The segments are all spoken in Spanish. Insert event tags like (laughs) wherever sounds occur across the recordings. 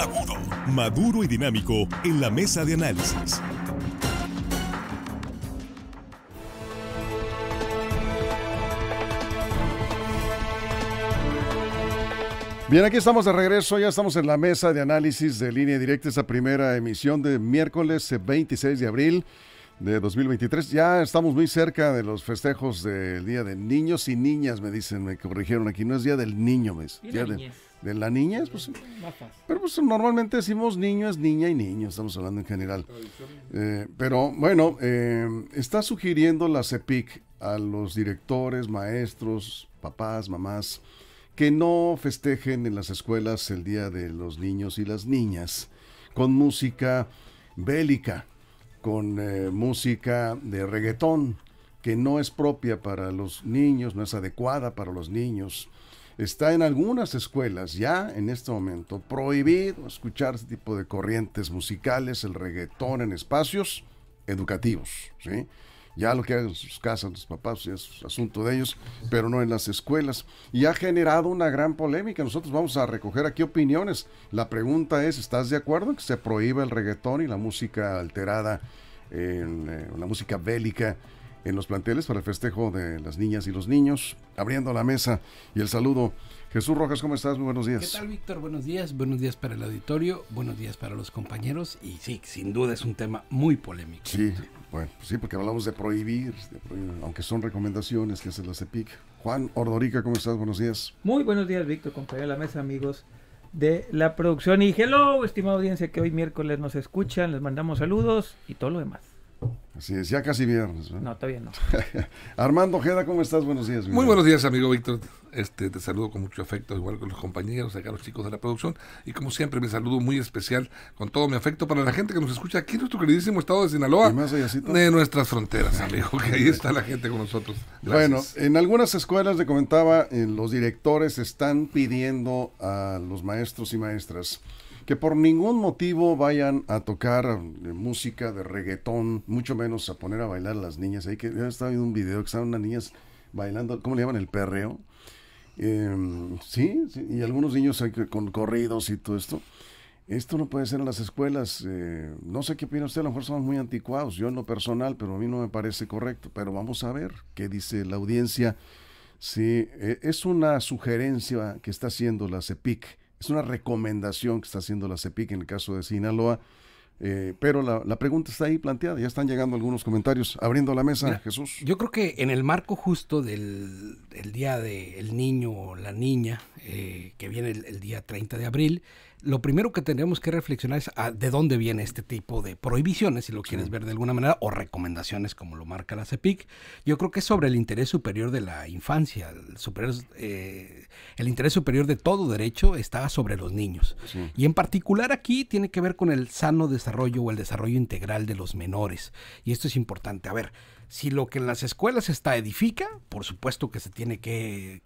agudo, maduro y dinámico en la mesa de análisis. Bien, aquí estamos de regreso, ya estamos en la mesa de análisis de línea directa, esa primera emisión de miércoles 26 eh, de abril de 2023. Ya estamos muy cerca de los festejos del Día de Niños y Niñas, me dicen, me corrigieron aquí, no es Día del Niño, mes, Día, de la es pues, pero pues, normalmente decimos niño es niña y niño, estamos hablando en general. Eh, pero bueno, em, está sugiriendo la CEPIC a los directores, maestros, papás, mamás, que no festejen en las escuelas el Día de los Niños y las Niñas con música bélica, con eh, música de reggaetón, que no es propia para los niños, no es adecuada para los niños está en algunas escuelas ya en este momento prohibido escuchar este tipo de corrientes musicales, el reggaetón en espacios educativos, ¿sí? Ya lo que hagan sus casas, los papás, es asunto de ellos, pero no en las escuelas. Y ha generado una gran polémica. Nosotros vamos a recoger aquí opiniones. La pregunta es, ¿estás de acuerdo en que se prohíba el reggaetón y la música alterada, en, eh, la música bélica en los planteles para el festejo de las niñas y los niños, abriendo la mesa y el saludo. Jesús Rojas, ¿cómo estás? Muy buenos días. ¿Qué tal, Víctor? Buenos días, buenos días para el auditorio, buenos días para los compañeros y sí, sin duda es un tema muy polémico. Sí, bueno, sí, porque hablamos de prohibir, aunque son recomendaciones que se la CEPIC. Juan Ordorica, ¿cómo estás? Buenos días. Muy buenos días, Víctor, compañero de la mesa, amigos de la producción. Y hello, estimada audiencia que hoy miércoles nos escuchan, les mandamos saludos y todo lo demás. Así es, ya casi viernes. No, todavía no. (laughs) Armando Ojeda, ¿cómo estás? Buenos días. Muy buenos días, amigo Víctor. Este, te saludo con mucho afecto, igual con los compañeros, acá los chicos de la producción. Y como siempre, me saludo muy especial, con todo mi afecto para la gente que nos escucha aquí en nuestro queridísimo estado de Sinaloa. de nuestras fronteras, (laughs) amigo, que ahí está la gente con nosotros. Bueno, en algunas escuelas, le comentaba, eh, los directores están pidiendo a los maestros y maestras que por ningún motivo vayan a tocar música de reggaetón, mucho menos a poner a bailar a las niñas. Ahí que ya estaba viendo un video que estaban unas niñas bailando, ¿cómo le llaman? El perreo. Em, sí, y algunos niños con corridos y todo esto. Esto no puede ser en las escuelas. Eh, no sé qué opina usted, a lo mejor somos muy anticuados, yo en lo personal, pero a mí no me parece correcto. Pero vamos a ver qué dice la audiencia. Sí, eh, es una sugerencia que está haciendo la CEPIC es una recomendación que está haciendo la CEPIC en el caso de Sinaloa. Eh, pero la, pregunta está ahí planteada, ya están llegando algunos comentarios, abriendo la mesa, Jesús. Yo creo que en el marco justo del día del niño o la niña, eh, que viene el, el, día 30 de abril, lo primero que tenemos que reflexionar es a, ah, de dónde viene este tipo de prohibiciones, si lo quieres ver de alguna manera, o recomendaciones como lo marca la CEPIC. Yo creo que es sobre el interés superior de la infancia, el, eh, interés superior de todo derecho está sobre los niños. Y en particular aquí tiene que ver con el sano desarrollo o el desarrollo integral de los menores. Y esto es importante. A ver, si lo que en las escuelas está edifica, por supuesto que se tiene que,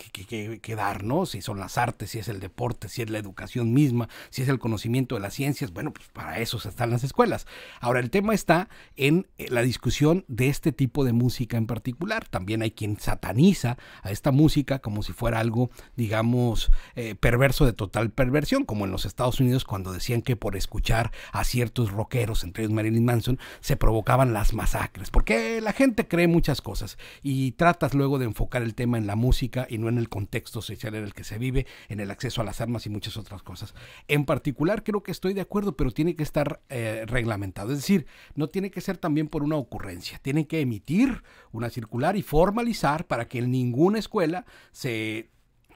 que, dar, ¿no? Si son las artes, si es el deporte, si es la educación misma, si es el conocimiento de las ciencias, bueno, pues para eso están las escuelas. Ahora, el tema está en eh, la discusión de este tipo de música en particular. También hay quien sataniza a esta música como si fuera algo, digamos, eh, perverso de total perversión, como en los Estados Unidos cuando decían que por escuchar a ciertos rockeros, entre ellos Marilyn Manson, se provocaban las masacres. Porque la gente cree muchas cosas y tratas luego de enfocar el tema en la música y no en el contexto social en el que se vive, en el acceso a las armas y muchas otras cosas. En particular creo que estoy de acuerdo, pero tiene que estar eh, reglamentado. Es decir, no tiene que ser también por una ocurrencia. tiene que emitir una circular y formalizar para que en ninguna escuela se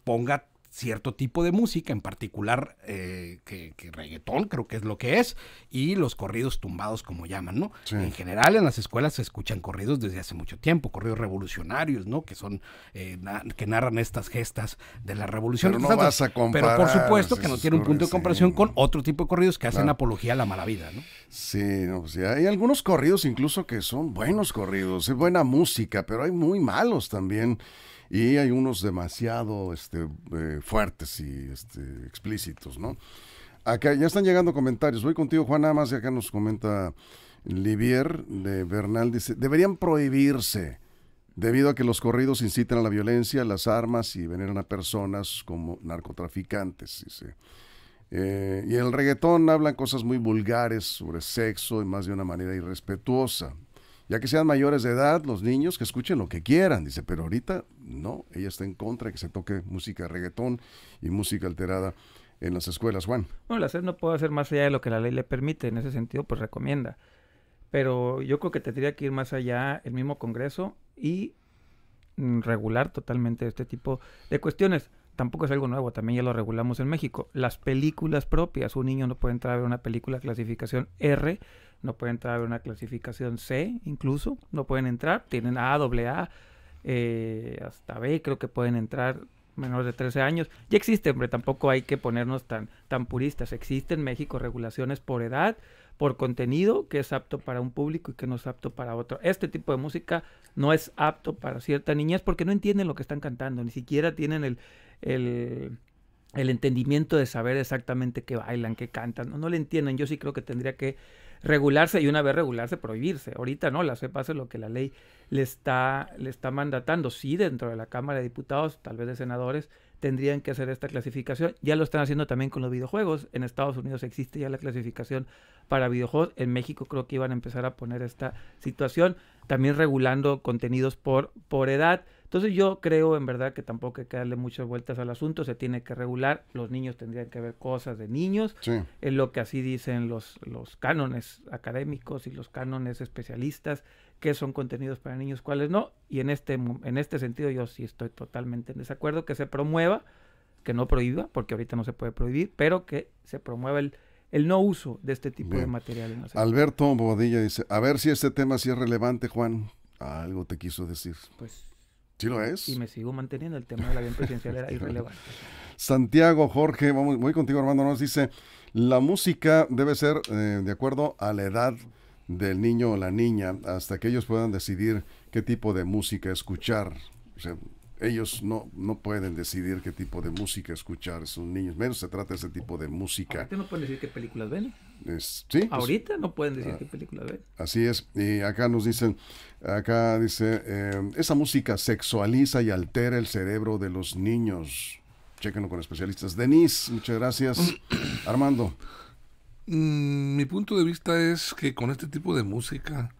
ponga cierto tipo de música, en particular eh, que, que, reggaetón, creo que es lo que es, y los corridos tumbados, como llaman, ¿no? En general, en las escuelas se escuchan corridos desde hace mucho tiempo, corridos revolucionarios, ¿no? Que son, eh, que narran estas gestas de la revolución. Pero, por supuesto que no tiene un punto de comparación con otro tipo de corridos que hacen apología a la mala vida, ¿no? Pues, sí, hay algunos corridos incluso que son buenos corridos, es buena música, pero hay muy malos también y hay unos demasiado este, eh, fuertes y este, explícitos, ¿no? Acá ya están llegando comentarios. Voy contigo, Juan, nada más y acá nos comenta Livier de Bernal, dice, deberían prohibirse debido a que los corridos incitan a la violencia, las armas y veneran a personas como narcotraficantes, dice. Eh, y el reggaetón hablan cosas muy vulgares sobre sexo y más de una manera irrespetuosa. Ya que sean mayores de edad, los niños que escuchen lo que quieran, dice, pero ahorita no, ella está en contra de que se toque música reggaetón y música alterada en las escuelas, Juan. Bueno, la SED no puede hacer más allá de lo que la ley le permite, en ese sentido, pues recomienda. Pero yo creo que tendría que ir más allá el mismo Congreso y mm, regular totalmente este tipo de cuestiones. Tampoco es algo nuevo, también ya lo regulamos en México. Las películas propias, un niño no puede entrar a ver una película clasificación R no pueden entrar a una clasificación C incluso, no pueden entrar, tienen A, AA, eh, hasta B creo que pueden entrar menores de 13 años. Ya existen, hombre, tampoco hay que ponernos tan, tan puristas. Existen en México regulaciones por edad, por contenido, que es apto para un público y que no es apto para otro. Este tipo de música no es apto para ciertas niñas porque no entienden lo que están cantando, ni siquiera tienen el, el, entendimiento de saber exactamente qué bailan, qué cantan. No, no le entienden. Yo sí creo que tendría que regularse y una vez regularse, prohibirse. Ahorita no, la CEPA hace lo que la ley le está, le está mandatando. Sí, dentro de la Cámara de Diputados, tal vez de senadores, tendrían que hacer esta clasificación. Ya lo están haciendo también con los videojuegos. En Estados Unidos existe ya la clasificación para videojuegos. En México creo que iban a empezar a poner esta situación. También regulando contenidos por, por edad. Entonces yo creo en verdad que tampoco hay que darle muchas vueltas al asunto, se tiene que regular, los niños tendrían que ver cosas de niños, sí. es lo que así dicen los, los cánones académicos y los cánones especialistas, qué son contenidos para niños, cuáles no, y en este, en este sentido yo sí estoy totalmente en desacuerdo que se promueva, que no prohíba, porque ahorita no se puede prohibir, pero que se promueva el, el no uso de este tipo de material. Alberto Bodilla dice, a ver si este tema sí es relevante, Juan, algo te quiso decir. Pues Sí lo es. Y me sigo manteniendo, el tema la bien presidencial era (laughs) irrelevante. Santiago, Jorge, vamos, voy contigo Armando, nos dice, la música debe ser eh, de acuerdo a la edad del niño o la niña, hasta que ellos puedan decidir qué tipo de música escuchar. ellos no, no pueden decidir qué tipo de música escuchar, son niños, menos se trata de ese tipo de música. no pueden decir qué películas ven. Ahorita no pueden decir ah, qué película ve, Así es. Y acá nos dicen, acá dice, eh, esa música sexualiza y altera el cerebro de los niños. Chequenlo con especialistas. Denise, muchas gracias. (clears throat) Armando. Mm, mi punto de vista es que con este tipo de música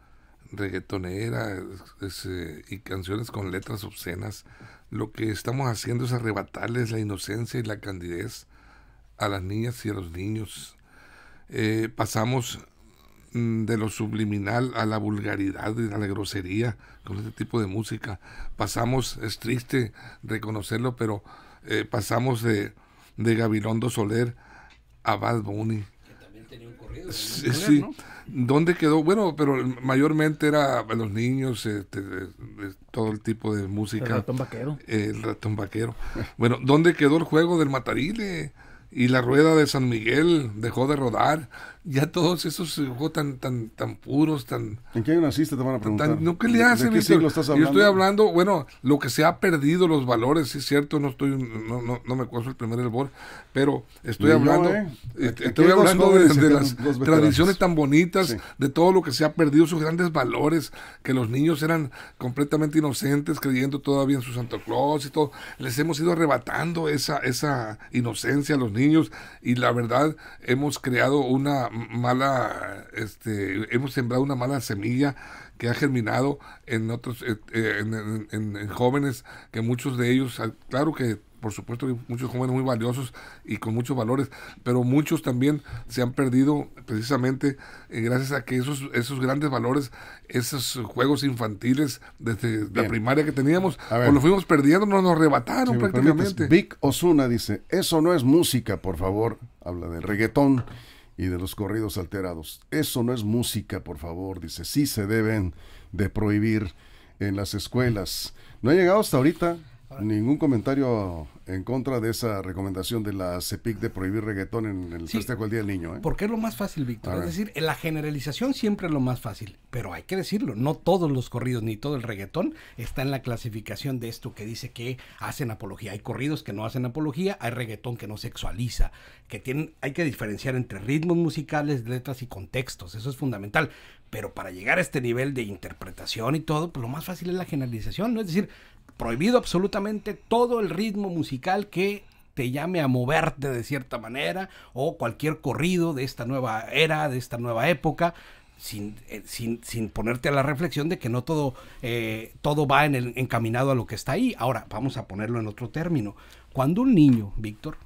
reggaetonera eh, y canciones con letras obscenas, lo que estamos haciendo es arrebatarles la inocencia y la candidez a las niñas y a los niños eh, pasamos mm, de lo subliminal a la vulgaridad a la grosería con este tipo de música. Pasamos, es triste reconocerlo, pero eh, pasamos de, de Gabilondo Soler a Bad Bunny. Sí, ¿Dónde quedó? Bueno, pero mayormente era los niños, este, todo el tipo de música. El ratón vaquero. el ratón vaquero. bueno, ¿dónde quedó el juego del matarile? y la rueda de San Miguel dejó de rodar ya todos esos eh, juegos tan, tan, tan puros, tan... ¿En qué naciste? Te van a preguntar. no, ¿qué le hacen? ¿De qué estás hablando? Yo estoy hablando, bueno, lo que se ha perdido, los valores, sí es cierto, no estoy, no, no, no me acuerdo el primer elbor pero estoy hablando, ¿eh? Eh, estoy hablando de, las tradiciones tan bonitas, de todo lo que se ha perdido, sus grandes valores, que los niños eran completamente inocentes, creyendo todavía en su Santo Claus y todo. Les hemos ido arrebatando esa, esa inocencia a los niños y la verdad hemos creado una mala, este, hemos sembrado una mala semilla que ha germinado en otros, eh, eh, en, jóvenes, que muchos de ellos, ah, claro que por supuesto hay muchos jóvenes muy valiosos y con muchos valores, pero muchos también se han perdido precisamente eh, gracias a que esos, esos grandes valores, esos juegos infantiles desde la primaria que teníamos, pues fuimos perdiendo, nos, nos arrebataron prácticamente. Vic Osuna dice, eso no es música, por favor, habla del reggaetón y de los corridos alterados. Eso no es música, por favor, dice. Sí se deben de prohibir en las escuelas. No ha llegado hasta ahorita, Ningún comentario en contra de esa recomendación de la CEPIC de prohibir reggaetón en el sí, festejo del Día del Niño. ¿eh? Porque es lo más fácil, Víctor. Es decir, la generalización siempre es lo más fácil, pero hay que decirlo, no todos los corridos ni todo el reggaetón está en la clasificación de esto que dice que hacen apología. Hay corridos que no hacen apología, hay reggaetón que no sexualiza, que tienen, hay que diferenciar entre ritmos musicales, letras y contextos. Eso es fundamental. Pero para llegar a este nivel de interpretación y todo, pues lo más fácil es la generalización, ¿no? Es decir, prohibido absolutamente todo el ritmo musical que te llame a moverte de cierta manera o cualquier corrido de esta nueva era, de esta nueva época. Sin, eh, sin, ponerte a la reflexión de que no todo, eh, todo va en el, encaminado a lo que está ahí. Ahora, vamos a ponerlo en otro término. Cuando un niño, Víctor,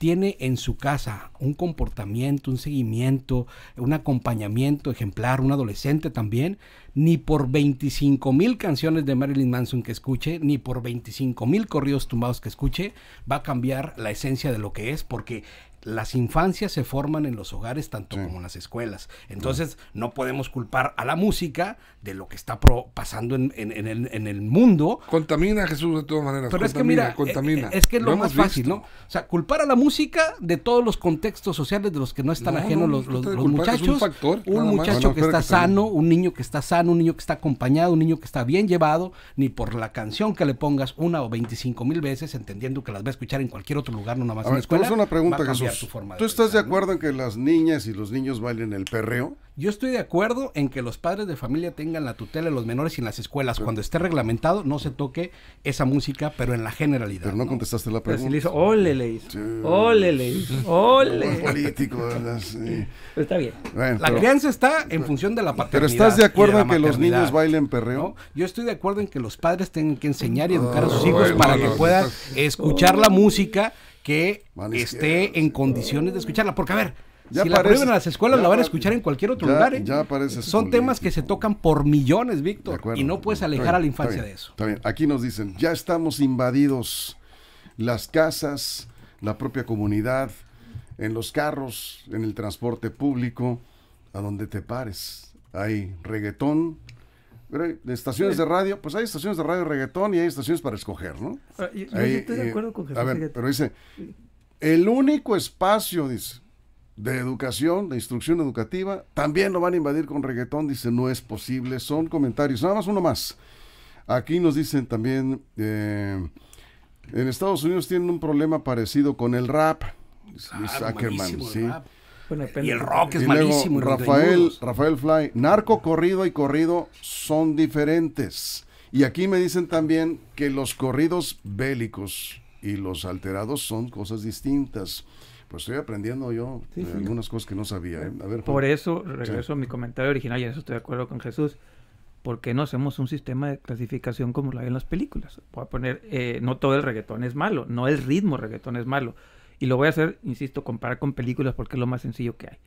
tiene en su casa un comportamiento, un seguimiento, un acompañamiento ejemplar, un adolescente también, ni por 25 mil canciones de Marilyn Manson que escuche, ni por 25 mil corridos tumbados que escuche, va a cambiar la esencia de lo que es, porque las infancias se forman en los hogares tanto como en las escuelas. Entonces, no. podemos culpar a la música de lo que está pasando en, el, mundo. Contamina, Jesús, de todas maneras. Pero es que mira, contamina. Eh, eh, es, que es lo, más fácil, ¿no? O sea, culpar a la música de todos los contextos sociales de los que no están ajenos los, los, muchachos. un, muchacho que está sano, un niño que está sano, un niño que está acompañado, un niño que está bien llevado, ni por la canción que le pongas una o veinticinco mil veces, entendiendo que las va a escuchar en cualquier otro lugar, no nada más en la escuela. una pregunta, pues, ¿Tú estás de acuerdo en que las niñas y los niños Valen el perreo? Yo estoy de acuerdo en que los padres de familia tengan la tutela de los menores y en las escuelas. Cuando esté reglamentado, no se toque esa música, pero en la generalidad. Pero no, contestaste la pregunta. Pero le ole, le está bien. la crianza está en función de la paternidad. Pero estás de acuerdo en que los niños bailen perreo? Yo estoy de acuerdo en que los padres tengan que enseñar y educar a sus hijos para que puedan escuchar la música que esté en condiciones de escucharla. Porque, a ver, si la en las escuelas, la van a escuchar en cualquier otro lugar. ¿eh? Son temas que se tocan por millones, Víctor. y no puedes alejar a la infancia de eso. Aquí nos dicen, ya estamos invadidos. Las casas, la propia comunidad, en los carros, en el transporte público, a donde te pares. Hay reggaetón, estaciones de radio, pues hay estaciones de radio reggaetón y hay estaciones para escoger, ¿no? Ah, yo, estoy de eh, acuerdo con Jesús. pero dice, el único espacio, dice, de educación, de instrucción educativa, también lo van a invadir con reggaetón, dice, no es posible, son comentarios, nada más uno más. Aquí nos dicen también, eh, en Estados Unidos tienen un problema parecido con el rap, ah, y el rock es malísimo. Rafael, Rafael Fly, narco corrido y corrido son diferentes. Y aquí me dicen también que los corridos bélicos y los alterados son cosas distintas. Pues estoy aprendiendo yo algunas cosas que no sabía. ¿eh? Por eso, regreso a mi comentario original, y en eso estoy de acuerdo con Jesús. ¿Por qué no hacemos un sistema de clasificación como lo hay en las películas? Voy a poner, eh, no todo el reggaetón es malo, no el ritmo reggaetón es malo. Y lo voy a hacer, insisto, comparar con películas porque es lo más sencillo que hay.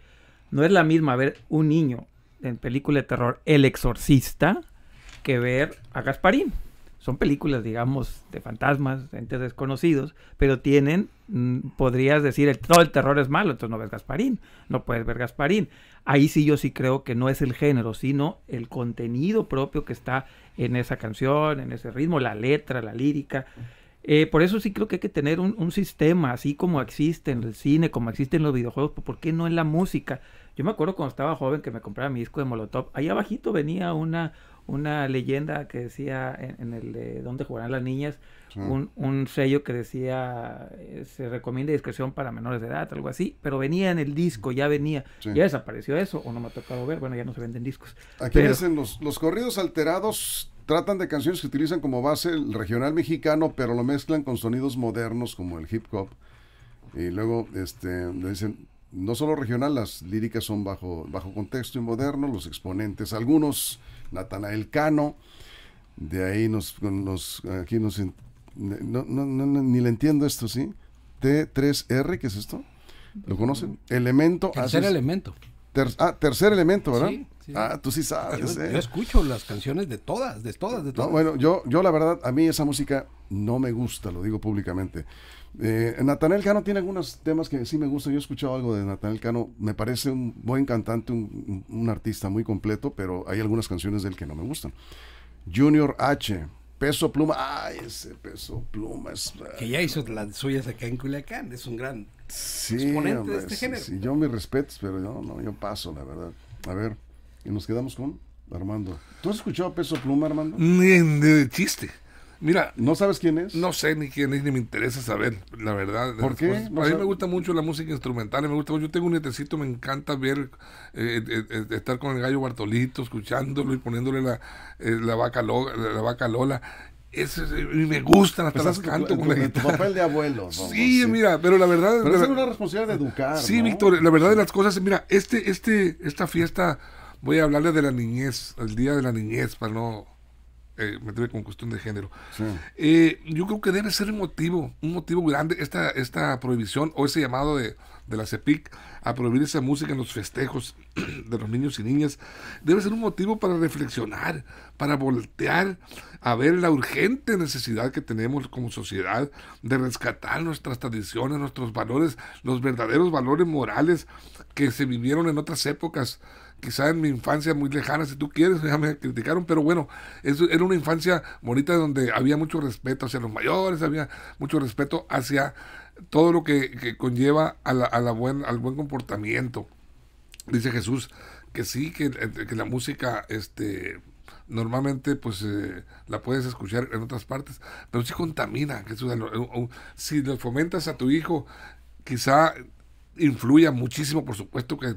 No es la misma ver un niño en película de terror El Exorcista que ver a Gasparín son películas, digamos, de fantasmas, entes desconocidos, pero tienen, mm, podrías decir, todo el terror es malo, entonces no ves Gasparín, no puedes ver Gasparín. Ahí sí yo sí creo que no es el género, sino el contenido propio que está en esa canción, en ese ritmo, la letra, la lírica. Eh, por eso sí creo que hay que tener un, un sistema, así como existe en el cine, como existe en los videojuegos, pues, ¿por qué no en la música? Yo me acuerdo cuando estaba joven que me compraba mi disco de Molotov, ahí abajito venía una una leyenda que decía en, el de Dónde jugarán las niñas, un, sello que decía eh, se recomienda discreción para menores de edad, algo así, pero venía en el disco, ya venía, ya desapareció eso, o no me ha tocado ver, bueno, ya no se venden discos. Aquí dicen los, los corridos alterados tratan de canciones que utilizan como base el regional mexicano, pero lo mezclan con sonidos modernos como el hip hop. Y luego este, dicen, no solo regional, las líricas son bajo, bajo contexto y moderno, los exponentes, algunos Natanael Cano. De ahí nos, nos aquí nos, ni le entiendo esto, ¿sí? T3R, ¿qué es esto? ¿Lo conocen? Elemento. Ah, tercer elemento. ah, tercer elemento, ¿verdad? Ah, tú sí sabes. ¿eh? Yo, escucho las canciones de todas, de todas, de todas. bueno, yo, yo la verdad, a mí esa música no me gusta, lo digo públicamente. Eh, Natanel Cano tiene algunos temas que sí me gustan. Yo he escuchado algo de Natanel Cano. Me parece un buen cantante, un, artista muy completo, pero hay algunas canciones de él que no me gustan. Junior H. Peso Pluma. Ah, ese Peso Pluma es... Que ya hizo las suyas acá en Culiacán. Es un gran exponente de este género. yo me respeto, pero yo, no, yo paso, la verdad. A ver, y nos quedamos con Armando. ¿Tú has escuchado Peso Pluma, Armando? de chiste. Mira, ¿no sabes quién es? No sé ni quién es, ni me interesa saber, la verdad. ¿Por qué? Pues, a mí me gusta mucho la música instrumental, me gusta, yo tengo un nietecito, me encanta ver, eh, eh, eh, eh, estar con el gallo Bartolito, escuchándolo y poniéndole la, vaca, la, vaca Lola. Es, y me gustan, hasta pues las canto con tu, Tu papel de abuelo. sí, mira, pero la verdad... Pero es una responsabilidad de educar, Sí, Víctor, la verdad de las cosas, mira, este, este, esta fiesta, voy a hablarle de la niñez, el día de la niñez, para no eh, meterme con cuestión de género. Eh, yo creo que debe ser un motivo, un motivo grande esta, esta prohibición o ese llamado de, de la CEPIC a prohibir esa música en los festejos (clears throat) de los niños y niñas. Debe ser un motivo para reflexionar, para voltear a ver la urgente necesidad que tenemos como sociedad de rescatar nuestras tradiciones, nuestros valores, los verdaderos valores morales que se vivieron en otras épocas quizá en mi infancia muy lejana, si tú quieres, (laughs) ya me criticaron, pero bueno, eso era una infancia bonita donde había mucho respeto hacia los mayores, había mucho respeto hacia todo lo que, conlleva a la, buen, al buen comportamiento. Dice Jesús que sí, que, eh, la música, este, normalmente pues eh, la puedes escuchar en otras partes, pero sí contamina, Jesús. Eh, si lo fomentas a tu hijo, quizá influya muchísimo, por supuesto que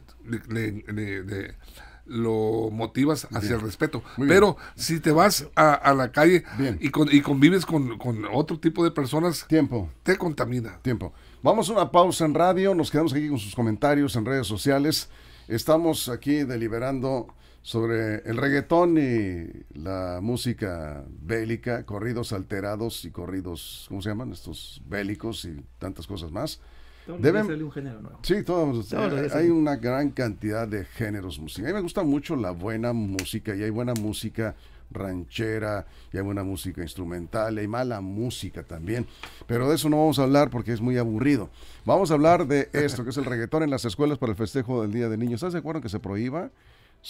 lo motivas hacia el respeto. Pero si te vas a, la calle y, convives con, otro tipo de personas, tiempo te contamina. Tiempo. Vamos a una pausa en radio, nos quedamos aquí con sus comentarios en redes sociales. Estamos aquí deliberando sobre el reggaetón y la música bélica, corridos alterados y corridos, ¿cómo se llaman? Estos bélicos y tantas cosas más. Deben un género nuevo. Sí, todos. hay una gran cantidad de géneros musicales. A mí me gusta mucho la buena música y hay buena música ranchera y hay buena música instrumental, hay mala música también, pero de eso no vamos a hablar porque es muy aburrido. Vamos a hablar de esto, que es el reggaetón en las escuelas para el festejo del Día de Niños. ¿Estás de acuerdo que se prohíba?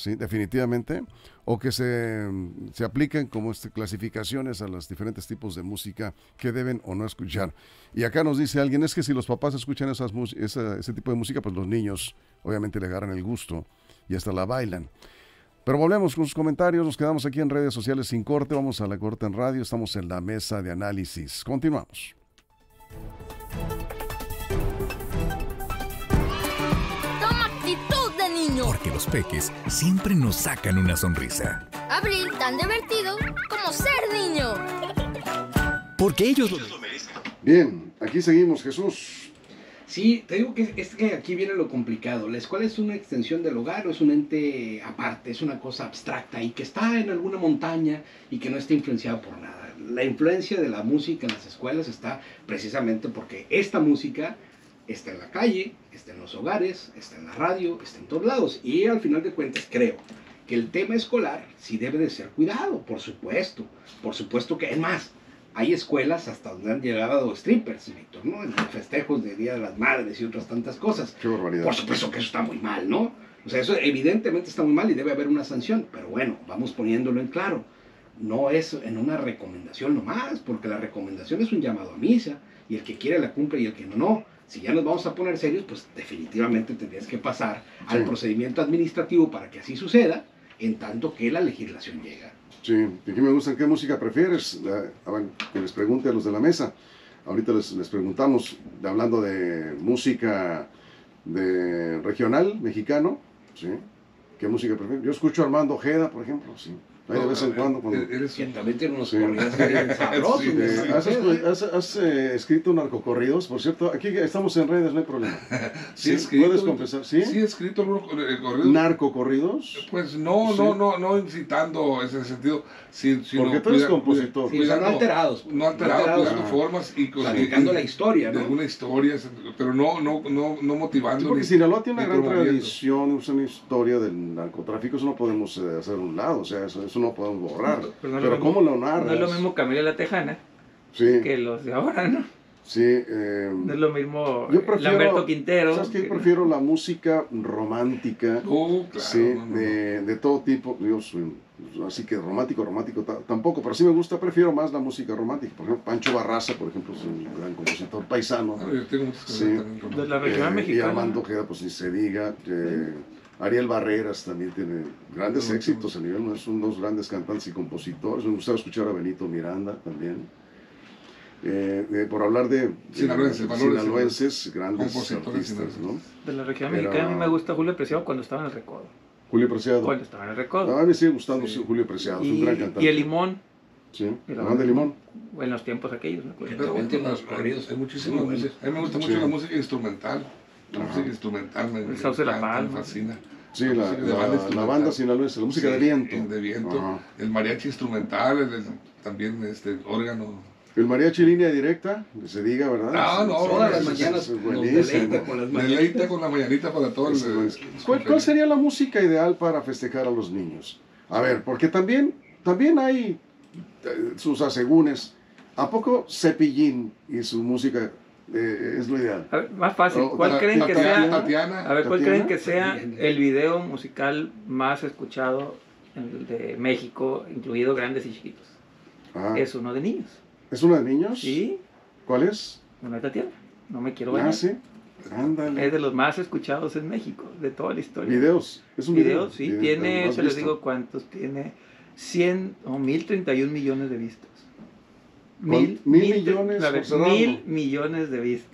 definitivamente, o que se, mm, apliquen como este, clasificaciones a los diferentes tipos de música que deben o no escuchar. Y acá nos dice alguien, es que si los papás escuchan ese tipo de música, pues los niños obviamente le agarran el gusto y hasta la bailan. Pero volvemos con sus comentarios, nos quedamos aquí en redes sociales sin corte, vamos a la corte en radio, estamos en la mesa de análisis. Continuamos. Porque los peques siempre nos sacan una sonrisa. Abril, tan divertido como ser niño. Porque ellos lo Bien, aquí seguimos, Jesús. Sí, te digo que es que aquí viene lo complicado. La escuela es una extensión del hogar o es un ente aparte, es una cosa abstracta y que está en alguna montaña y que no está influenciada por nada. La influencia de la música en las escuelas está precisamente porque esta música está en la calle, está en los hogares, está en la radio, está en todos lados. Y al final de cuentas creo que el tema escolar sí debe de ser cuidado, por supuesto. Por supuesto que es más. Hay escuelas hasta donde han llegado strippers, Víctor, ¿no? En festejos de Día de las Madres y otras tantas cosas. Qué barbaridad. Por supuesto que eso está muy mal, ¿no? O sea, eso evidentemente está muy mal y debe haber una sanción, pero bueno, vamos poniéndolo en claro. No es en una recomendación nomás, porque la recomendación es un llamado a misa y el que quiere la cumple y el que no, no si ya nos vamos a poner serios, pues definitivamente tendrías que pasar al procedimiento administrativo para que así suceda, en tanto que la legislación llega. Sí, ¿qué me gustan qué música prefieres, que les pregunte a los de la mesa. Ahorita les, preguntamos, hablando de música de regional mexicano, ¿sí? ¿qué música prefieres? Yo escucho Armando Ojeda, por ejemplo, sí. Ahí de vez en cuando. cuando... Eres ciertamente unos sí. corridos (laughs) sabrosos. Eh, ¿Has, eh, escrito narcocorridos? Por cierto, aquí estamos en redes, no hay problema. (laughs) sí, ¿Puedes confesar? Sí, sí he escrito algunos eh, corridos. ¿Narcocorridos? Pues no, no, no, no incitando ese sentido. Si, Porque tú eres compositor. Cuida, pues. no alterados. No alterados, no ah. formas y... Platicando la historia, ¿no? Alguna historia, pero no, no, no, no motivando. porque Sinaloa tiene una gran tradición, es una historia del narcotráfico, eso no podemos hacer un lado, o sea, eso es no podemos borrar. pero, como Leonardo No es lo mismo Camila la Tejana sí. que los de ahora, ¿no? Sí. Eh, no es lo mismo Lamberto Quintero. ¿Sabes qué Yo prefiero la música romántica. Uh, sí, de, todo tipo. así que romántico, romántico tampoco, pero sí me gusta, prefiero más la música romántica. Por ejemplo, Pancho Barraza, por ejemplo, es un gran compositor paisano. Ah, sí, de la región eh, mexicana. Y Armando Queda, pues si se diga. que eh, Ariel Barreras también tiene grandes éxitos a nivel, son dos grandes cantantes y compositores. Me gustaba escuchar a Benito Miranda también. Eh, eh, por hablar de sinaloenses, grandes artistas. ¿no? De la región a mí me gusta Julio Preciado cuando estaba en el Recodo. Julio Preciado. Cuando estaba en el Recodo. A mí me sigue gustando Julio Preciado, y, es un gran cantante. Y el Limón. Sí, el Limón. En los tiempos aquellos, ¿no? Pero, hay muchísimas A mí me gusta mucho la música instrumental música instrumental me, el la fascina. Sí, la, la, banda la, banda la música de viento. Eh, de viento, el mariachi instrumental, el, también este órgano. El mariachi línea directa, que se diga, ¿verdad? Ah, no, no, ahora las mañanas. deleita con las (laughs) mañanitas. con la mañanita para todos. ¿Cuál, ¿Cuál sería la música ideal para festejar a los niños? A ver, porque también, también hay eh, sus asegúnes. ¿A poco Cepillín y su música eh, es lo ideal. más fácil. ¿Cuál creen, que, sea, a ver, ¿cuál creen que sea el video musical más escuchado de México, incluido grandes y chiquitos? Ah. Es uno de niños. ¿Es uno de niños? Sí. ¿Cuál es? Una de Tatiana. No me quiero ver. Ah, sí. Es de los más escuchados en México, de toda la historia. Videos. Es un video. sí, tiene, se les digo cuántos, tiene 100 o 1031 millones de vistas. Mil, millones, de, mil millones de vistas.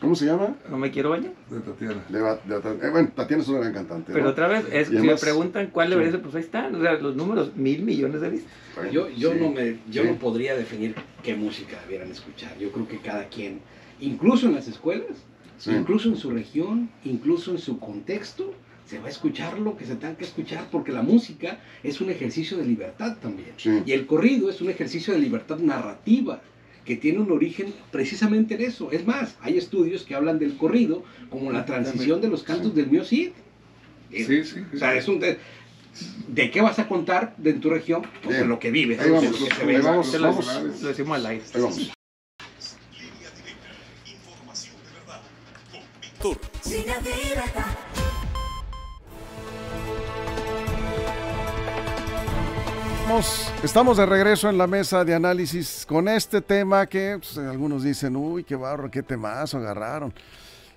¿Cómo se llama? No me quiero bañar. De Tatiana. Eh, bueno, Tatiana es una gran cantante. Pero otra vez, si me preguntan cuál debería ser, pues ahí están, los números, mil millones de vistas. yo yo, no, me, yo no podría definir qué música debieran escuchar. Yo creo que cada quien, incluso en las escuelas, incluso en su región, incluso en su contexto, se va a escuchar lo que se tenga que escuchar, porque la música es un ejercicio de libertad también. Y el corrido es un ejercicio de libertad narrativa, que tiene un origen precisamente en eso. Es más, hay estudios que hablan del corrido como la transición de los cantos del mío eh, Sí, sí, o sea, es un... Eh, de, qué vas a contar de tu región? Pues de lo que vives. Ahí lo Estamos, de regreso en la mesa de análisis con este tema que pues, algunos dicen, uy, qué barro, qué temazo agarraron.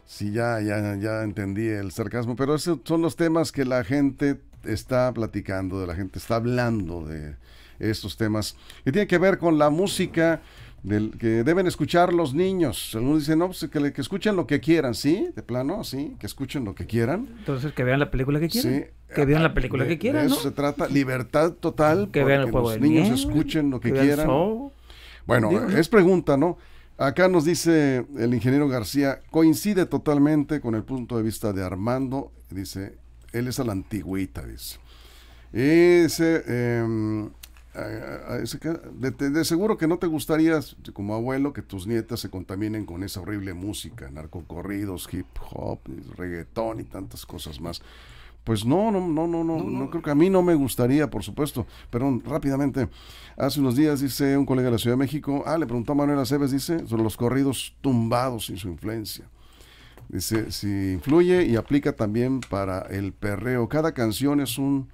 Sí, ya, ya, ya entendí el sarcasmo, pero esos son los temas que la gente está platicando, de la gente está hablando de estos temas, que tiene que ver con la música, que deben escuchar los niños. Algunos dicen, no, pues que, escuchen lo que quieran, ¿sí? De plano, sí, que escuchen lo que quieran. Entonces, que vean la película que quieran. Sí. Que vean la ah, película que quieran. De eso se trata, libertad total, que vean el juego los niños escuchen lo que, quieran. Bueno, es pregunta, ¿no? Acá nos dice el ingeniero García, coincide totalmente con el punto de vista de Armando, dice, él es a la antigüita, dice. Ese, eh, em, de, seguro que no te gustaría, como abuelo, que tus nietas se contaminen con esa horrible música, narcocorridos, hip hop, reggaetón y tantas cosas más. Pues no, no, no, no, no, no, creo que a mí no me gustaría, por supuesto. Pero rápidamente, hace unos días, dice un colega de la Ciudad de México, ah, le preguntó a Manuel Aceves, dice, sobre los corridos tumbados y su influencia. Dice, si influye y aplica también para el perreo. Cada canción es un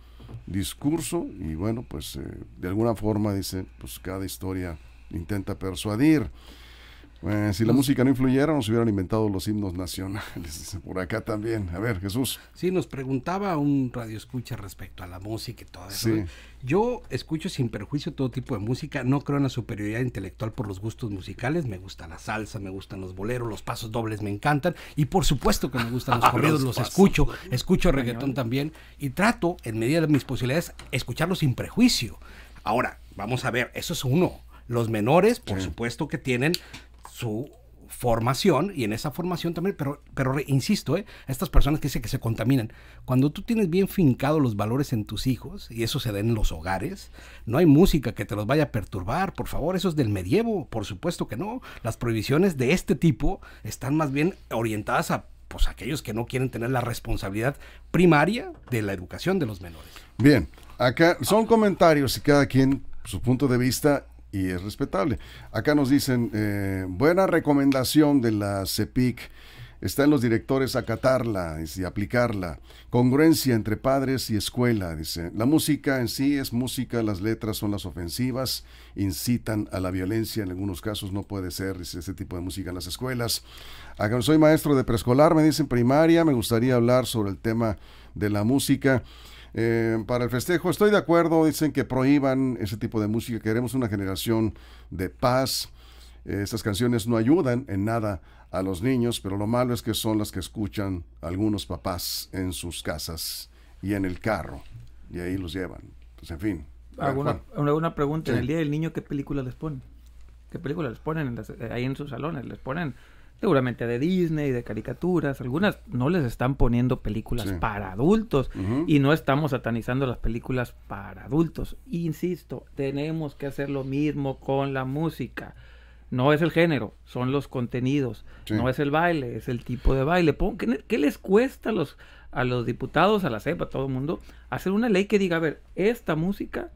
discurso y bueno, pues eh, de alguna forma dice, pues cada historia intenta persuadir. Eh, si la música no influyera, nos hubieran inventado los himnos nacionales. (laughs) Por acá también. A ver, Jesús. Sí, nos preguntaba un radio escucha respecto a la música y todo eso. Yo escucho sin perjuicio todo tipo de música. No creo en la superioridad intelectual por los gustos musicales. Me gusta la salsa, me gustan los boleros, los pasos dobles me encantan. Y por supuesto que me gustan los (laughs) corridos, los, escucho. Escucho reggaetón también. Y trato, en medida de mis posibilidades, escucharlos sin prejuicio. Ahora, vamos a ver, eso es uno. Los menores, por supuesto que tienen su formación y en esa formación también, pero, pero insisto, ¿eh? estas personas que dicen que se contaminan, cuando tú tienes bien fincados los valores en tus hijos, y eso se da en los hogares, no hay música que te los vaya a perturbar, por favor, eso es del medievo, por supuesto que no, las prohibiciones de este tipo están más bien orientadas a pues, aquellos que no quieren tener la responsabilidad primaria de la educación de los menores. Bien, acá son comentarios y cada quien su punto de vista y es respetable. Acá nos dicen, eh, buena recomendación de la CEPIC. Está en los directores acatarla y aplicarla. Congruencia entre padres y escuela, dice. La música en sí es música, las letras son las ofensivas, incitan a la violencia, en algunos casos no puede ser ese tipo de música en las escuelas. Acá soy maestro de preescolar, me dicen primaria, me gustaría hablar sobre el tema de la música. Eh, para el festejo. Estoy de acuerdo, dicen que prohíban ese tipo de música, queremos una generación de paz. Eh, estas canciones no ayudan en nada a los niños, pero lo malo es que son las que escuchan algunos papás en sus casas y en el carro, y ahí los llevan. Pues en fin. ¿Alguna, pregunta, en el Día del Niño, ¿qué película les ponen? ¿Qué película les ponen eh, ahí en sus salones? ¿Les ponen seguramente de Disney, de caricaturas, algunas no les están poniendo películas para adultos y no estamos satanizando las películas para adultos. Insisto, tenemos que hacer lo mismo con la música. No es el género, son los contenidos, no es el baile, es el tipo de baile. ¿Qué, les cuesta a los, a los diputados, a la CEPA, a todo el mundo, hacer una ley que diga, a ver, esta música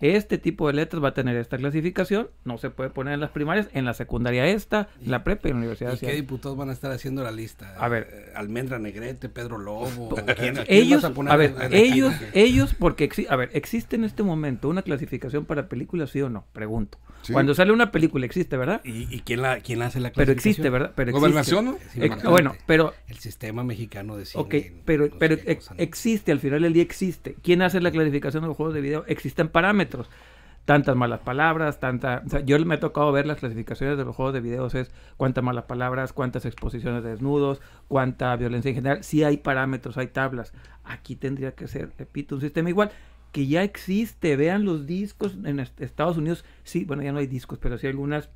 este tipo de letras va a tener esta clasificación, no se puede poner en las primarias, en la secundaria esta, en la prepa y la universidad. ¿Y qué diputados van a estar haciendo la lista? A ver, eh, Almendra Negrete, Pedro Lobo, quién, vas a poner? A ver, ellos, ellos, porque a ver, existe en este momento una clasificación para películas, sí o no, pregunto. Cuando sale una película existe, ¿verdad? ¿Y, quién la quién hace la clasificación? Pero existe, ¿verdad? Pero existe. Ah, bueno, pero el sistema mexicano de Ok, pero pero existe al final del día existe. ¿Quién hace la clasificación de los juegos de video? Existen parámetros Tantas malas palabras, tanta... yo me ha tocado ver las clasificaciones de los juegos de videos, es cuántas malas palabras, cuántas exposiciones de desnudos, cuánta violencia en general. Sí hay parámetros, hay tablas. Aquí tendría que ser, repito, un sistema igual que ya existe. Vean los discos en Estados Unidos. Sí, bueno, ya no hay discos, pero sí algunas,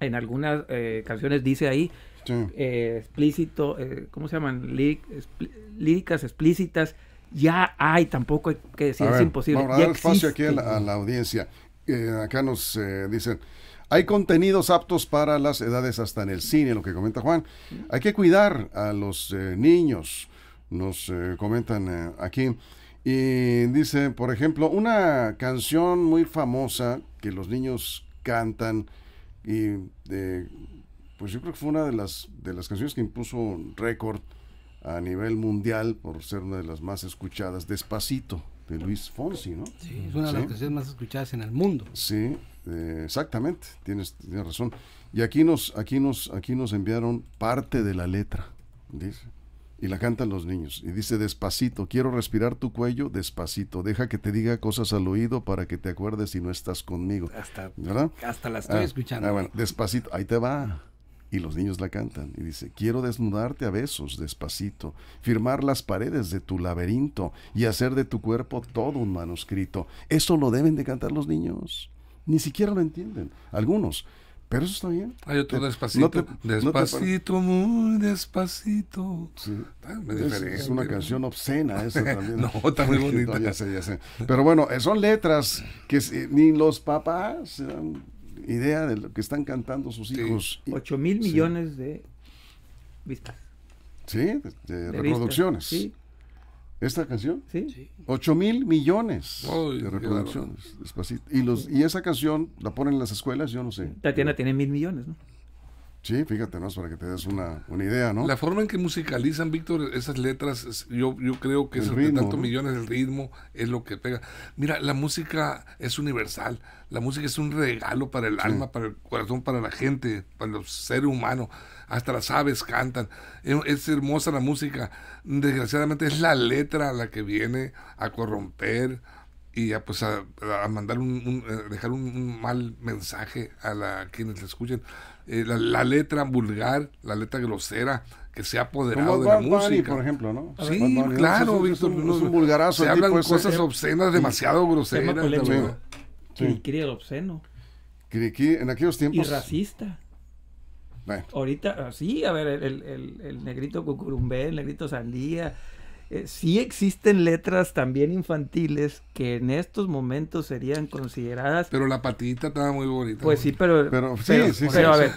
en algunas eh, canciones dice ahí eh, explícito, eh, ¿cómo se llaman? líricas explícitas ya hay, tampoco hay que decir, es imposible. Vamos dar espacio aquí a la, audiencia. Eh, acá nos eh, dicen, hay contenidos aptos para las edades hasta en el cine, lo que comenta Juan. Hay que cuidar a los eh, niños, nos comentan aquí. Y dice, por ejemplo, una canción muy famosa que los niños cantan y pues yo creo que fue una de las, de las canciones que impuso récord a nivel mundial por ser una de las más escuchadas, Despacito, de Luis Fonsi, ¿no? Sí, es una de las canciones más escuchadas en el mundo. Sí, eh, exactamente, tienes, razón. Y aquí nos, aquí, nos, aquí nos enviaron parte de la letra, dice. Y la cantan los niños. Y dice, despacito, quiero respirar tu cuello, despacito. Deja que te diga cosas al oído para que te acuerdes si no estás conmigo. Hasta, ¿verdad? hasta la estoy ah, escuchando. Ah, ¿eh? bueno, despacito, ahí te va. Y los niños la cantan y dice, quiero desnudarte a besos despacito, firmar las paredes de tu laberinto y hacer de tu cuerpo todo un manuscrito. Eso lo deben de cantar los niños. Ni siquiera lo entienden, algunos. Pero eso está bien. Hay otro despacito. despacito, muy despacito. Ah, es, una canción obscena esa (laughs) también. no, está muy (laughs) bonita. ya sé, ya sé. Pero bueno, eh, son letras que ni los papás se idea de lo que están cantando sus hijos. 8 mil millones de vistas. Sí, de, reproducciones. ¿Esta canción? Sí. 8 mil millones de reproducciones. Y, los, y esa canción la ponen en las escuelas, yo no sé. Tatiana tiene mil millones, ¿no? Sí, fíjate, ¿no? Para que te des una, idea, ¿no? La forma en que musicalizan, Víctor, esas letras, yo, yo creo que el tanto tantos millones, el ritmo es lo que pega. Mira, la música es universal, la música es un regalo para el alma, para el corazón, para la gente, para los seres humanos, hasta las aves cantan. E, es, hermosa la música, desgraciadamente es la letra la que viene a corromper, y a, pues a, mandar un, eh, dejar un, mal mensaje a, la, quienes la escuchen. Eh, la, letra vulgar, la letra grosera que se ha apoderado de la música. por ejemplo, ¿no? Sí, claro, Víctor. un, vulgarazo. Se hablan cosas obscenas, demasiado groseras. también sí. el obsceno. Que en aquellos tiempos. Y racista. Ahorita, ah, sí, a ver, el, el, el negrito cucurumbé, el negrito sandía, eh, sí existen letras también infantiles que en estos momentos serían consideradas. Pero la patita estaba muy bonita. Pues sí, pero. sí, sí,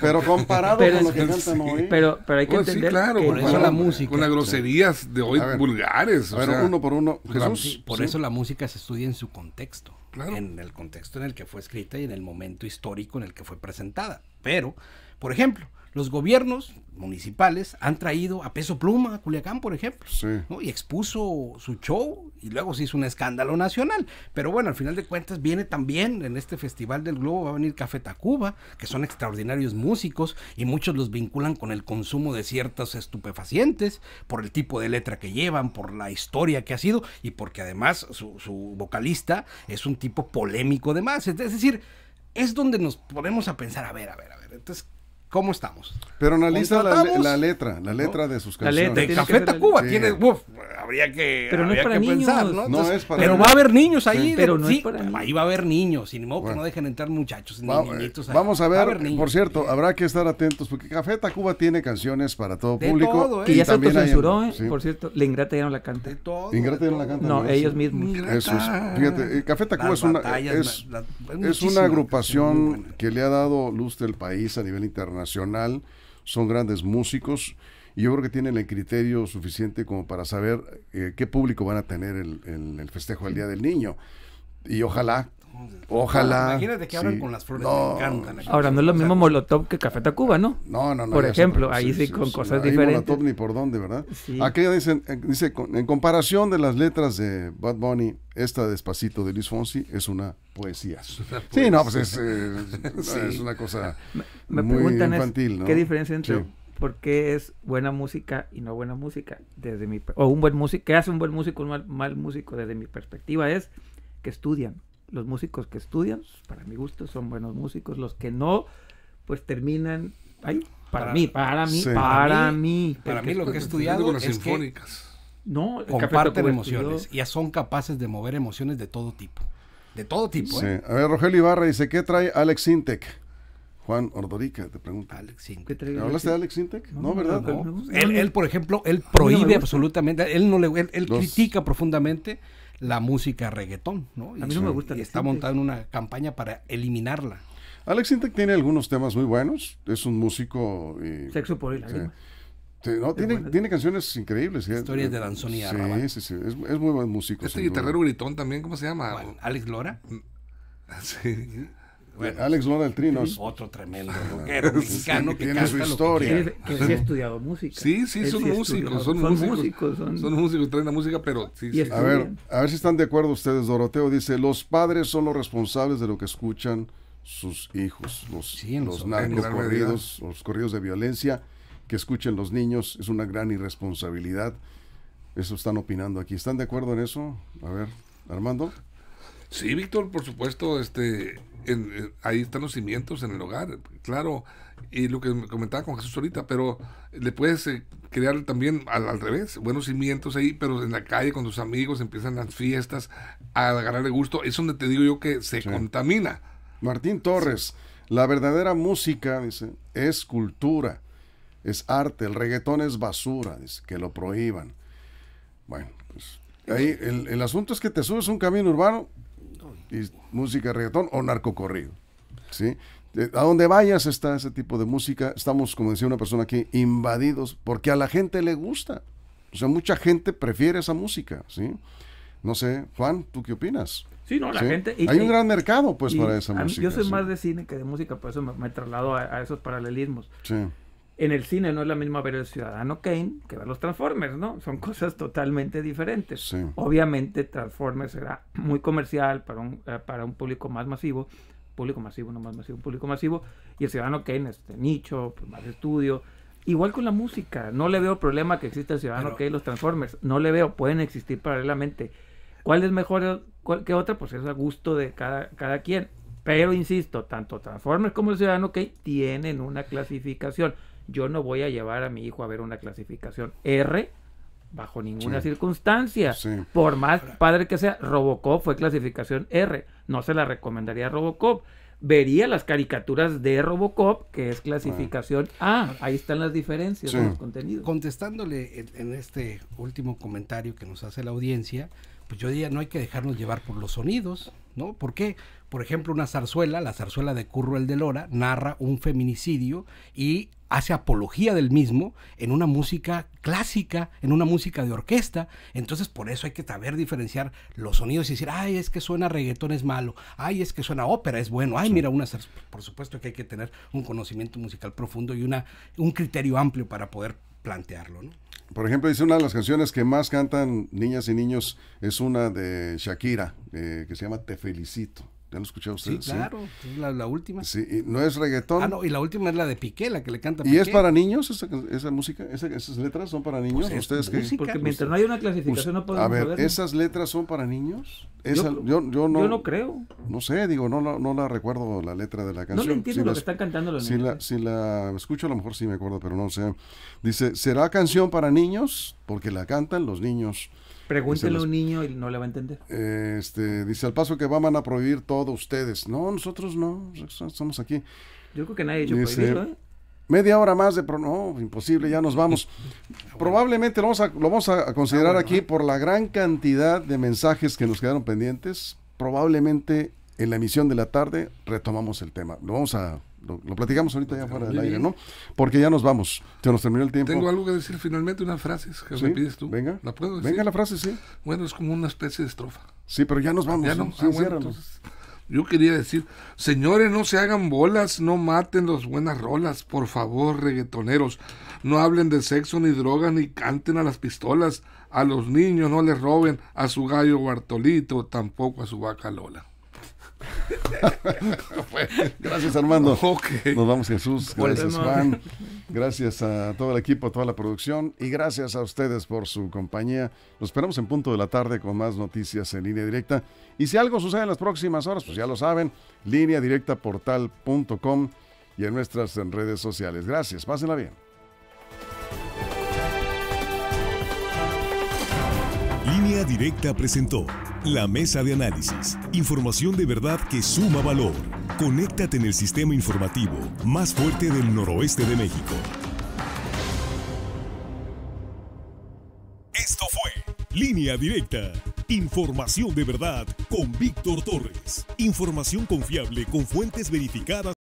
pero comparado con lo que cantan hoy. Pero, hay que pues entender que la música. Con las groserías de hoy vulgares. Pero uno por uno. por eso la música se estudia en su contexto. En el contexto en el que fue escrita y en el momento histórico en el que fue presentada. Pero, por ejemplo los gobiernos municipales han traído a peso pluma a Culiacán, por ejemplo, y expuso su show y luego se hizo un escándalo nacional. Pero bueno, al final de cuentas viene también en este Festival del Globo, va a venir Café Tacuba, que son extraordinarios músicos y muchos los vinculan con el consumo de ciertas estupefacientes por el tipo de letra que llevan, por la historia que ha sido y porque además su, su vocalista es un tipo polémico de más. Es decir, es donde nos ponemos a pensar, a ver, a ver, a ver. Entonces, ¿Cómo estamos? Pero analiza la, la, letra, la letra de sus canciones. Café Tacuba tiene, uf, habría que, pero no es para niños. pensar, ¿no? no es para pero va a haber niños ahí, pero no ahí va a haber niños, sin modo que no dejen entrar muchachos, ni niñitos. Ahí. Vamos a ver, por cierto, habrá que estar atentos porque Café Tacuba tiene canciones para todo público. ¿eh? Que ya se autocensuró, eh, por cierto, le Ingrata ya la canta. no la canta. No, ellos mismos. Eso es. Fíjate, eh, Café Tacuba es una es una agrupación que le ha dado luz del país a nivel internacional nacional, son grandes músicos y yo creo que tienen el criterio suficiente como para saber eh, qué público van a tener en el, el, festejo del Día del Niño. Y ojalá Ojalá. Imagínate que con las flores encantan. Aquí. Ahora, no es lo mismo Molotov que Café Tacuba, ¿no? No, no, no. Por ejemplo, ahí sí, con cosas diferentes. Molotov ni por dónde, ¿verdad? Aquí dice, eh, en comparación de las letras de Bad Bunny, esta Despacito de Luis Fonsi es una poesía. Sí, no, pues es, una cosa me, infantil, ¿Qué diferencia entre por qué es buena música y no buena música? Desde mi... O un buen músico, ¿qué hace un buen músico, y un mal, mal músico? Desde mi perspectiva es que estudian los músicos que estudian, para mi gusto, son buenos músicos. Los que no, pues terminan Para, mí, para mí, para mí. Para mí lo que he estudiado es Que no, comparten emociones. Ya son capaces de mover emociones de todo tipo. De todo tipo. ¿eh? A ver, Rogelio Ibarra dice, ¿qué trae Alex Intec Juan Ordorica te pregunta. Alex Intec de Alex No, ¿verdad? él, por ejemplo, él prohíbe absolutamente, él no le critica profundamente la música reggaetón, ¿no? a mí no me gusta. Y está montada en una campaña para eliminarla. Alex Intec tiene algunos temas muy buenos. Es un músico. Eh, Sexo por el sí. no, tiene, tiene canciones increíbles. Historias de Danzón y Sí, sí, sí. Es, es, muy buen músico. Este guitarrero gritón también, ¿cómo se llama? ¿Alex Lora? Mm, (laughs) sí. Alex Lora del es otro tremendo ah, rockero mexicano que tiene su historia. que, sí ha estudiado música. Sí, sí, son, músicos, son, músicos, son, músicos, traen la música, pero sí, A ver, a ver si están de acuerdo ustedes. Doroteo dice, "Los padres son los responsables de lo que escuchan sus hijos, los los narcos corridos, los corridos de violencia que escuchen los niños es una gran irresponsabilidad." Eso están opinando aquí. ¿Están de acuerdo en eso? A ver, Armando. Sí, Víctor, por supuesto, este ahí están los cimientos en el hogar, claro, y lo que comentaba con Jesús ahorita, pero le puedes eh, crear también al, revés, buenos cimientos ahí, pero en la calle con tus amigos empiezan las fiestas a agarrarle gusto, es donde te digo yo que se contamina. Martín Torres, la verdadera música, dice, es cultura, es arte, el reggaetón es basura, dice, que lo prohíban. Bueno, pues Ahí, el, el, asunto es que te subes un camino urbano música reggaetón o narcocorrido. ¿sí? Eh, a donde vayas está ese tipo de música. Estamos, como decía una persona aquí, invadidos porque a la gente le gusta. O sea, mucha gente prefiere esa música, ¿sí? No sé, Juan, ¿tú qué opinas? Sí, no, la gente... Hay un gran mercado, pues, para esa música. yo soy más de cine que de música, por eso me, he trasladado a, a esos paralelismos. Sí. En el cine no es la misma ver el Ciudadano Kane que ver los Transformers, ¿no? Son cosas totalmente diferentes. Obviamente Transformers será muy comercial para un, eh, para un público más masivo, público masivo, no más masivo, público masivo, y el Ciudadano Kane es este, nicho, pues, más estudio. Igual con la música, no le veo problema que exista el Ciudadano Kane y los Transformers, no le veo, pueden existir paralelamente. ¿Cuál es mejor que otra? Pues es a gusto de cada, cada quien. Pero insisto, tanto Transformers como el Ciudadano Kane tienen una clasificación yo no voy a llevar a mi hijo a ver una clasificación R bajo ninguna circunstancia. Por más padre que sea, Robocop fue clasificación R. No se la recomendaría Robocop. Vería las caricaturas de Robocop, que es clasificación A. Ahí están las diferencias de los contenidos. Contestándole en este último comentario que nos hace la audiencia, pues, yo diría, no hay que dejarnos llevar por los sonidos, ¿no? Porque, por ejemplo, una zarzuela, la zarzuela de Curro el de Lora, narra un feminicidio y hace apología del mismo en una música clásica, en una música de orquesta. Entonces, por eso hay que saber diferenciar los sonidos y decir, ay, es que suena reggaetón es malo, ay, es que suena ópera es bueno, ay, mira, una por supuesto que hay que tener un conocimiento musical profundo y una, un criterio amplio para poder plantearlo, ¿no? Por ejemplo, dice una de las canciones que más cantan niñas y niños es una de Shakira, eh, que se llama Te Felicito. ¿Ya lo escuchó usted? Sí, claro, la, última. Sí, no es reggaetón. Ah, no, y la última es la de Piqué, la que le canta ¿Y es para niños esa, música? ¿Esas letras son para niños? Pues ustedes ¿Ustedes Porque mientras no hay una clasificación no pues, podemos... A ver, ¿esas letras son para niños? yo, yo, no, no creo. No sé, digo, no, no, la recuerdo la letra de la canción. No le entiendo lo que están cantando los si niños. La, ¿eh? si la escucho, a lo mejor sí me acuerdo, pero no sé. Dice, ¿será canción para niños? Porque la cantan los niños pregúntenle a un niño y no le va a entender. Este, dice al paso que van a prohibir todo ustedes. No, nosotros no, estamos aquí. Yo creo que nadie ¿eh? Media hora más de... Pro no, imposible, ya nos vamos. (laughs) Probablemente lo vamos a, lo vamos a considerar ah, aquí por la gran cantidad de mensajes que nos quedaron pendientes. Probablemente en la emisión de la tarde retomamos el tema. Lo vamos a lo, platicamos ahorita ya fuera del aire, ¿no? Porque ya nos vamos, se nos terminó el tiempo. Tengo algo que decir finalmente, una frase que me pides tú. Venga, ¿la puedo decir? Venga la frase, sí. Bueno, es como una especie de estrofa. Sí, pero ya nos vamos. Ya no, sí, ah, yo quería decir, señores, no se hagan bolas, no maten los buenas rolas, por favor, reguetoneros. No hablen de sexo ni droga, ni canten a las pistolas. A los niños no les roben a su gallo Bartolito, tampoco a su vaca Lola. (laughs) gracias Armando. Nos vamos Jesús, gracias Juan, gracias a todo el equipo, a toda la producción y gracias a ustedes por su compañía. Nos esperamos en punto de la tarde con más noticias en línea directa. Y si algo sucede en las próximas horas, pues ya lo saben, línea directa portal.com y en nuestras redes sociales. Gracias, pásenla bien. Línea Directa presentó la mesa de análisis. Información de verdad que suma valor. Conéctate en el sistema informativo más fuerte del noroeste de México. Esto fue Línea Directa. Información de verdad con Víctor Torres. Información confiable con fuentes verificadas.